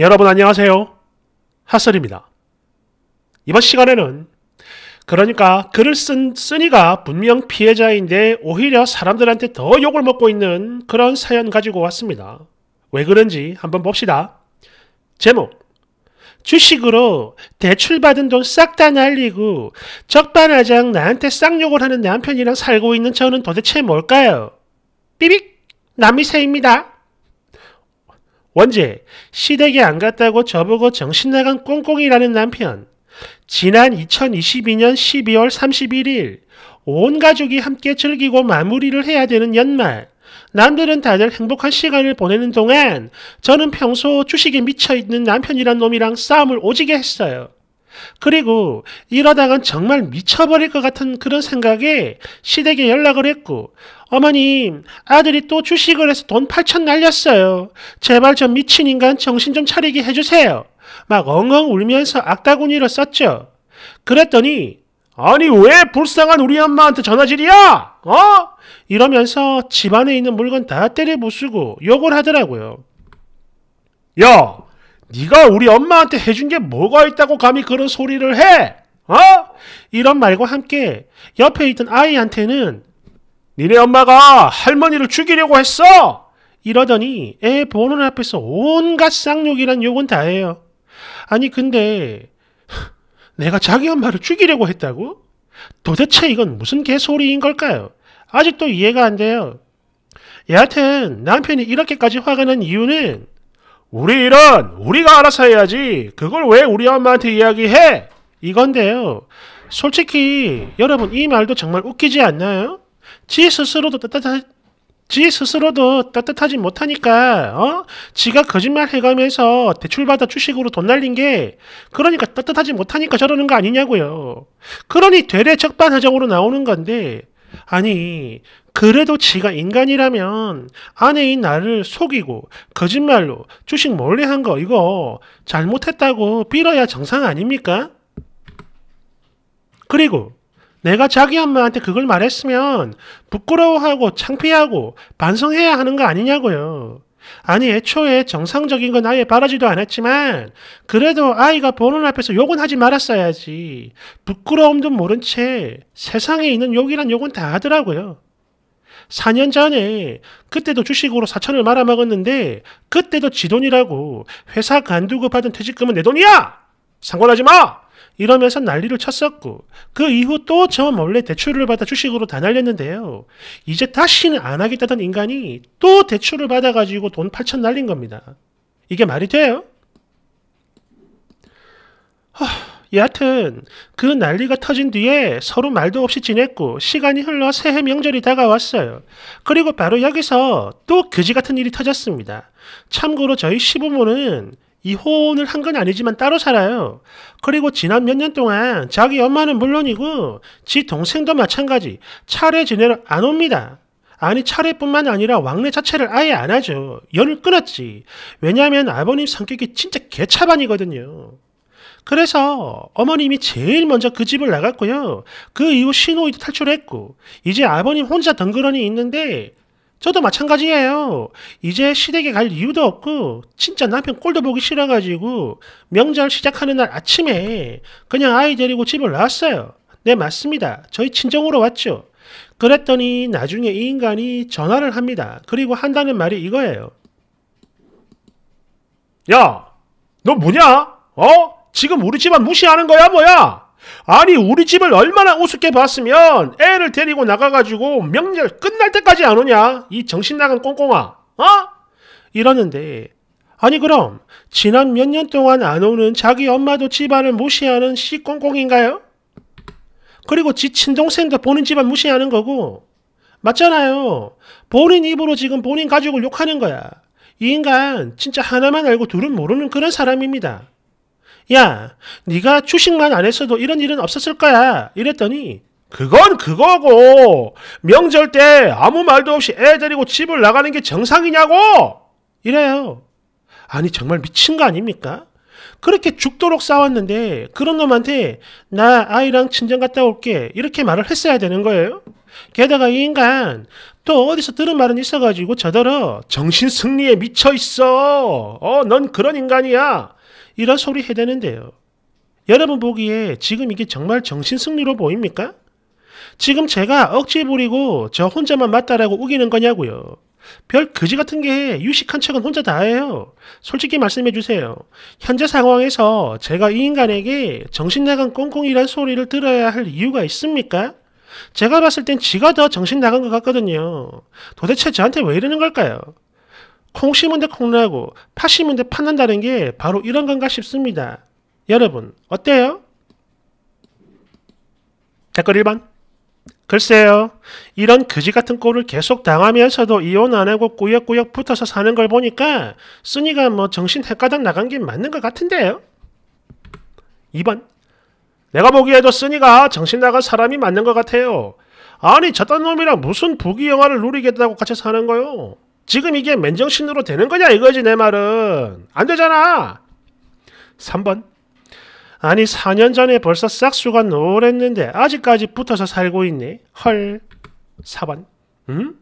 여러분 안녕하세요. 핫설입니다. 이번 시간에는 그러니까 글을 쓴 쓰니가 분명 피해자인데 오히려 사람들한테 더 욕을 먹고 있는 그런 사연 가지고 왔습니다. 왜 그런지 한번 봅시다. 제목 주식으로 대출받은 돈 싹 다 날리고 적반하장 나한테 쌍욕을 하는 남편이랑 살고 있는 저는 도대체 뭘까요? 삐빅 남미세입니다. 원제, 시댁에 안 갔다고 저보고 정신나간 꽁꽁이라는 남편. 지난 2022년 12월 31일, 온 가족이 함께 즐기고 마무리를 해야 되는 연말. 남들은 다들 행복한 시간을 보내는 동안 저는 평소 주식에 미쳐있는 남편이란 놈이랑 싸움을 오지게 했어요. 그리고 이러다간 정말 미쳐버릴 것 같은 그런 생각에 시댁에 연락을 했고 어머님, 아들이 또 주식을 해서 돈 8천 날렸어요. 제발 저 미친 인간 정신 좀 차리게 해주세요. 막 엉엉 울면서 악다구니를 썼죠. 그랬더니, 아니, 왜 불쌍한 우리 엄마한테 전화질이야? 어? 이러면서 집 안에 있는 물건 다 때려 부수고 욕을 하더라고요. 야, 네가 우리 엄마한테 해준 게 뭐가 있다고 감히 그런 소리를 해? 어? 이런 말과 함께 옆에 있던 아이한테는 니네 엄마가 할머니를 죽이려고 했어! 이러더니 애 보는 앞에서 온갖 쌍욕이란 욕은 다 해요. 아니 근데 내가 자기 엄마를 죽이려고 했다고? 도대체 이건 무슨 개소리인 걸까요? 아직도 이해가 안 돼요. 여하튼 남편이 이렇게까지 화가 난 이유는 우리 일은 우리가 알아서 해야지 그걸 왜 우리 엄마한테 이야기해? 이건데요. 솔직히 여러분 이 말도 정말 웃기지 않나요? 지 스스로도 따뜻하, 지 스스로도 따뜻하지 못하니까 어? 지가 거짓말 해가면서 대출받아 주식으로 돈 날린 게 그러니까 따뜻하지 못하니까 저러는 거 아니냐고요. 그러니 되레 적반하장으로 나오는 건데 아니 그래도 지가 인간이라면 아내인 나를 속이고 거짓말로 주식 몰래 한 거 이거 잘못했다고 빌어야 정상 아닙니까? 그리고 내가 자기 엄마한테 그걸 말했으면 부끄러워하고 창피하고 반성해야 하는 거 아니냐고요. 아니 애초에 정상적인 건 아예 바라지도 않았지만 그래도 아이가 보는 앞에서 욕은 하지 말았어야지. 부끄러움도 모른 채 세상에 있는 욕이란 욕은 다 하더라고요. 4년 전에 그때도 주식으로 4천을 말아먹었는데 그때도 지 돈이라고 회사 간두고 받은 퇴직금은 내 돈이야! 상관하지 마! 이러면서 난리를 쳤었고 그 이후 또 저 몰래 대출을 받아 주식으로 다 날렸는데요. 이제 다시는 안 하겠다던 인간이 또 대출을 받아가지고 돈 8천 날린 겁니다. 이게 말이 돼요? 하... 여하튼 그 난리가 터진 뒤에 서로 말도 없이 지냈고 시간이 흘러 새해 명절이 다가왔어요. 그리고 바로 여기서 또 그지 같은 일이 터졌습니다. 참고로 저희 시부모는 이혼을 한 건 아니지만 따로 살아요. 그리고 지난 몇 년 동안 자기 엄마는 물론이고 지 동생도 마찬가지 차례 지내러 안 옵니다. 아니 차례뿐만 아니라 왕래 자체를 아예 안 하죠. 연을 끊었지. 왜냐하면 아버님 성격이 진짜 개차반이거든요. 그래서 어머님이 제일 먼저 그 집을 나갔고요. 그 이후 신호위도 탈출했고 이제 아버님 혼자 덩그러니 있는데 저도 마찬가지예요. 이제 시댁에 갈 이유도 없고 진짜 남편 꼴도 보기 싫어가지고 명절 시작하는 날 아침에 그냥 아이 데리고 집을 나왔어요. 네 맞습니다. 저희 친정으로 왔죠. 그랬더니 나중에 이 인간이 전화를 합니다. 그리고 한다는 말이 이거예요. 야, 너 뭐냐? 어? 지금 우리 집안 무시하는 거야 뭐야? 아니 우리 집을 얼마나 우습게 봤으면 애를 데리고 나가가지고 명절 끝날 때까지 안 오냐 이 정신나간 꽁꽁아 어? 이러는데 아니 그럼 지난 몇 년 동안 안 오는 자기 엄마도 집안을 무시하는 씨꽁꽁인가요? 그리고 지 친동생도 보는 집안 무시하는 거고 맞잖아요 본인 입으로 지금 본인 가족을 욕하는 거야 이 인간 진짜 하나만 알고 둘은 모르는 그런 사람입니다 야, 네가 주식만 안 했어도 이런 일은 없었을 거야. 이랬더니 그건 그거고 명절 때 아무 말도 없이 애 데리고 집을 나가는 게 정상이냐고 이래요. 아니 정말 미친 거 아닙니까? 그렇게 죽도록 싸웠는데 그런 놈한테 나 아이랑 친정 갔다 올게 이렇게 말을 했어야 되는 거예요. 게다가 이 인간 또 어디서 들은 말은 있어가지고 저더러 정신 승리에 미쳐 있어. 어, 넌 그런 인간이야. 이런 소리 해대는데요. 여러분 보기에 지금 이게 정말 정신승리로 보입니까? 지금 제가 억지 부리고 저 혼자만 맞다라고 우기는 거냐고요. 별 거지 같은 게 유식한 척은 혼자 다 해요. 솔직히 말씀해 주세요. 현재 상황에서 제가 이 인간에게 정신 나간 꽁꽁이란 소리를 들어야 할 이유가 있습니까? 제가 봤을 땐 지가 더 정신 나간 것 같거든요. 도대체 저한테 왜 이러는 걸까요? 콩 심은 데 콩나고 파 심은 데 파난다는 게 바로 이런 건가 싶습니다. 여러분 어때요? 댓글 1번 글쎄요. 이런 그지 같은 꼴을 계속 당하면서도 이혼 안 하고 꾸역꾸역 붙어서 사는 걸 보니까 쓰니가 뭐 정신 헷가닥 나간 게 맞는 것 같은데요. 2번 내가 보기에도 쓰니가 정신 나간 사람이 맞는 것 같아요. 아니 저딴 놈이랑 무슨 부귀영화를 누리겠다고 같이 사는 거요. 지금 이게 맨정신으로 되는 거냐 이거지 내 말은. 안 되잖아. 3번. 아니 4년 전에 벌써 싹수가 노랬는데 아직까지 붙어서 살고 있네. 헐. 4번. 응? 음?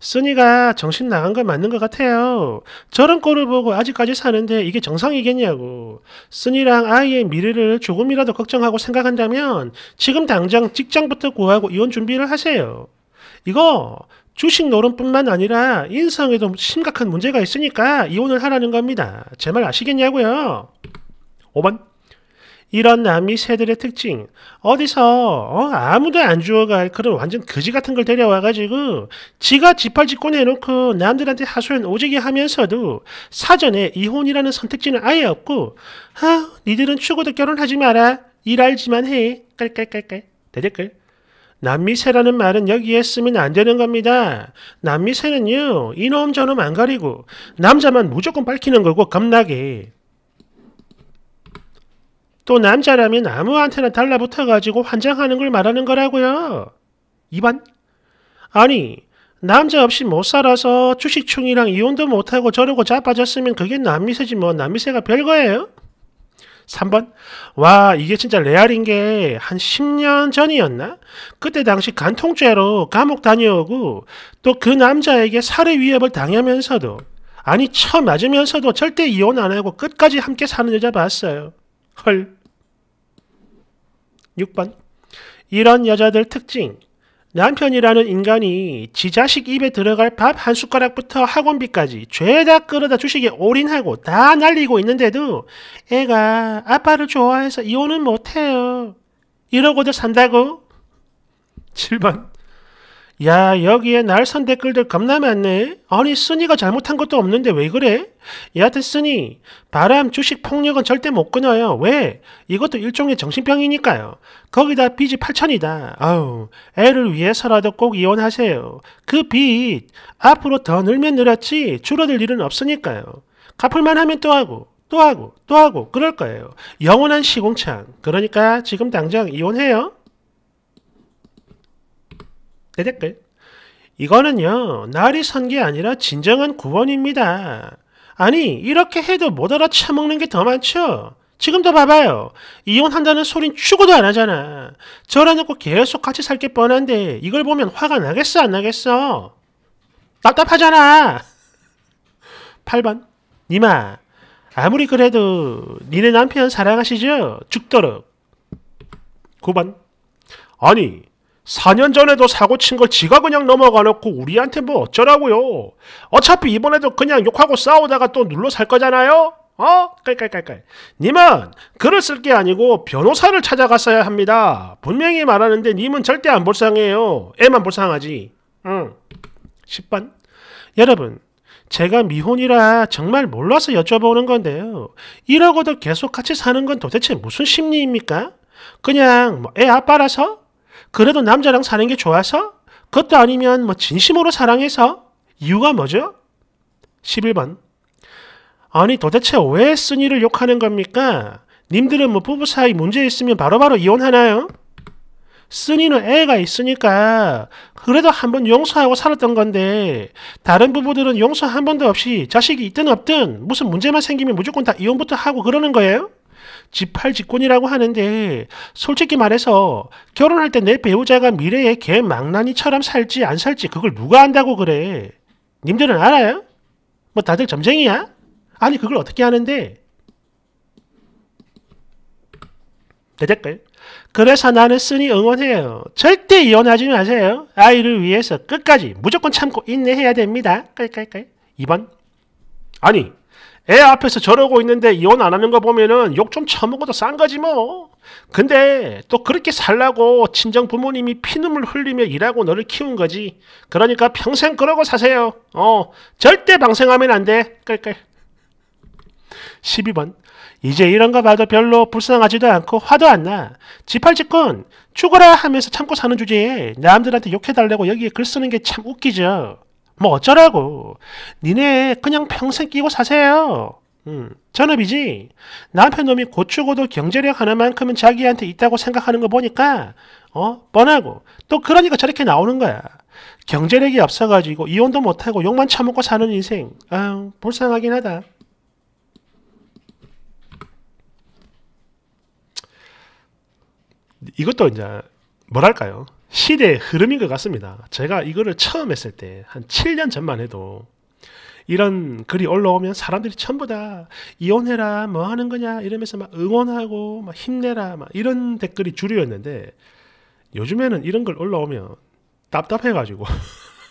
쓰니가 정신 나간 건 맞는 것 같아요. 저런 꼴을 보고 아직까지 사는데 이게 정상이겠냐고. 쓰니랑 아이의 미래를 조금이라도 걱정하고 생각한다면 지금 당장 직장부터 구하고 이혼 준비를 하세요. 이거 주식 노름뿐만 아니라 인성에도 심각한 문제가 있으니까 이혼을 하라는 겁니다. 제 말 아시겠냐고요? 5번 이런 남미 새들의 특징 어디서 어, 아무도 안 주워갈 그런 완전 거지 같은 걸 데려와가지고 지가 지팔짓곤 해놓고 남들한테 하소연 오지게 하면서도 사전에 이혼이라는 선택지는 아예 없고 아 니들은 죽어도 결혼하지 마라 일알지만해 깔깔깔깔 대댓글 남미세라는 말은 여기에 쓰면 안 되는 겁니다. 남미세는요, 이놈 저놈 안 가리고 남자만 무조건 밝히는 거고 겁나게. 또 남자라면 아무한테나 달라붙어가지고 환장하는 걸 말하는 거라고요. 이반 아니, 남자 없이 못 살아서 주식충이랑 이혼도 못하고 저러고 자빠졌으면 그게 남미세지 뭐 남미세가 별거예요? 3번. 와, 이게 진짜 레알인 게 한 10년 전이었나? 그때 당시 간통죄로 감옥 다녀오고 또 그 남자에게 살해 위협을 당하면서도 아니 처음 맞으면서도 절대 이혼 안 하고 끝까지 함께 사는 여자 봤어요. 헐. 6번. 이런 여자들 특징. 남편이라는 인간이 지 자식 입에 들어갈 밥 한 숟가락부터 학원비까지 죄다 끌어다 주식에 올인하고 다 날리고 있는데도 애가 아빠를 좋아해서 이혼은 못해요. 이러고도 산다고? 7번. 야 여기에 날 선 댓글들 겁나 많네. 아니 쓰니가 잘못한 것도 없는데 왜 그래? 여하튼 쓰니 바람, 주식, 폭력은 절대 못 끊어요. 왜? 이것도 일종의 정신병이니까요. 거기다 빚이 8천이다. 아우 애를 위해서라도 꼭 이혼하세요. 그빚 앞으로 더 늘면 늘었지 줄어들 일은 없으니까요. 갚을만 하면 또 하고 또 하고 또 하고 그럴 거예요. 영원한 시공창. 그러니까 지금 당장 이혼해요. 내 그 댓글. 이거는요, 날이 선 게 아니라 진정한 구원입니다. 아니, 이렇게 해도 못 알아 처먹는 게 더 많죠? 지금도 봐봐요. 이혼한다는 소린 추구도 안 하잖아. 저라놓고 계속 같이 살 게 뻔한데 이걸 보면 화가 나겠어 안 나겠어? 답답하잖아. 8번. 니마. 아무리 그래도 니네 남편 사랑하시죠? 죽도록. 9번. 아니 4년 전에도 사고 친 걸 지가 그냥 넘어가 놓고 우리한테 뭐 어쩌라고요. 어차피 이번에도 그냥 욕하고 싸우다가 또 눌러 살 거잖아요. 어? 깔깔깔깔. 님은 글을 쓸 게 아니고 변호사를 찾아갔어야 합니다. 분명히 말하는데 님은 절대 안 불쌍해요. 애만 불쌍하지. 응. 10번. 여러분, 제가 미혼이라 정말 몰라서 여쭤보는 건데요. 이러고도 계속 같이 사는 건 도대체 무슨 심리입니까? 그냥 뭐 애 아빠라서? 그래도 남자랑 사는 게 좋아서? 그것도 아니면 뭐 진심으로 사랑해서? 이유가 뭐죠? 11번. 아니 도대체 왜 쓴이를 욕하는 겁니까? 님들은 뭐 부부 사이 문제 있으면 바로바로 바로 이혼하나요? 쓴이는 애가 있으니까 그래도 한 번 용서하고 살았던 건데 다른 부부들은 용서 한 번도 없이 자식이 있든 없든 무슨 문제만 생기면 무조건 다 이혼부터 하고 그러는 거예요? 지팔직권이라고 하는데 솔직히 말해서 결혼할 때 내 배우자가 미래에 개 망나니처럼 살지 안 살지 그걸 누가 안다고 그래. 님들은 알아요? 뭐 다들 점쟁이야? 아니 그걸 어떻게 하는데? 대댓글 그래서 나는 쓰니 응원해요. 절대 이혼하지 마세요. 아이를 위해서 끝까지 무조건 참고 인내해야 됩니다. 깔깔깔. 2번 아니 애 앞에서 저러고 있는데 이혼 안 하는 거 보면은 욕 좀 처먹어도 싼 거지 뭐. 근데 또 그렇게 살라고 친정 부모님이 피눈물 흘리며 일하고 너를 키운 거지. 그러니까 평생 그러고 사세요. 어, 절대 방생하면 안 돼. 깔깔. 12번. 이제 이런 거 봐도 별로 불쌍하지도 않고 화도 안 나. 지팔지꾼 죽어라 하면서 참고 사는 주제에 남들한테 욕해달라고 여기에 글 쓰는 게 참 웃기죠. 뭐 어쩌라고. 니네 그냥 평생 끼고 사세요. 음, 전업이지. 남편 놈이 고추고도 경제력 하나만큼은 자기한테 있다고 생각하는 거 보니까 어 뻔하고 또 그러니까 저렇게 나오는 거야. 경제력이 없어가지고 이혼도 못하고 욕만 참먹고 사는 인생. 아 불쌍하긴 하다. 이것도 이제 뭐랄까요? 시대의 흐름인 것 같습니다. 제가 이거를 처음 했을 때 한 7년 전만 해도 이런 글이 올라오면 사람들이 전부 다 이혼해라 뭐 하는 거냐 이러면서 막 응원하고 막 힘내라 막 이런 댓글이 주류였는데 요즘에는 이런 글 올라오면 답답해가지고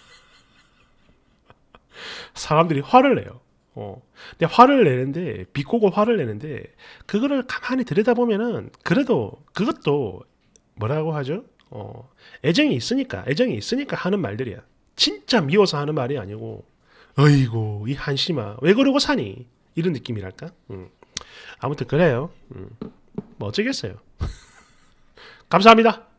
사람들이 화를 내요. 어. 근데 화를 내는데 비꼬고 화를 내는데 그거를 가만히 들여다보면은 그래도 그것도 뭐라고 하죠? 어, 애정이 있으니까, 애정이 있으니까 하는 말들이야. 진짜 미워서 하는 말이 아니고, 어이구이 한심아, 왜 그러고 사니? 이런 느낌이랄까? 음. 아무튼 그래요. 음. 뭐 어쩌겠어요. 감사합니다.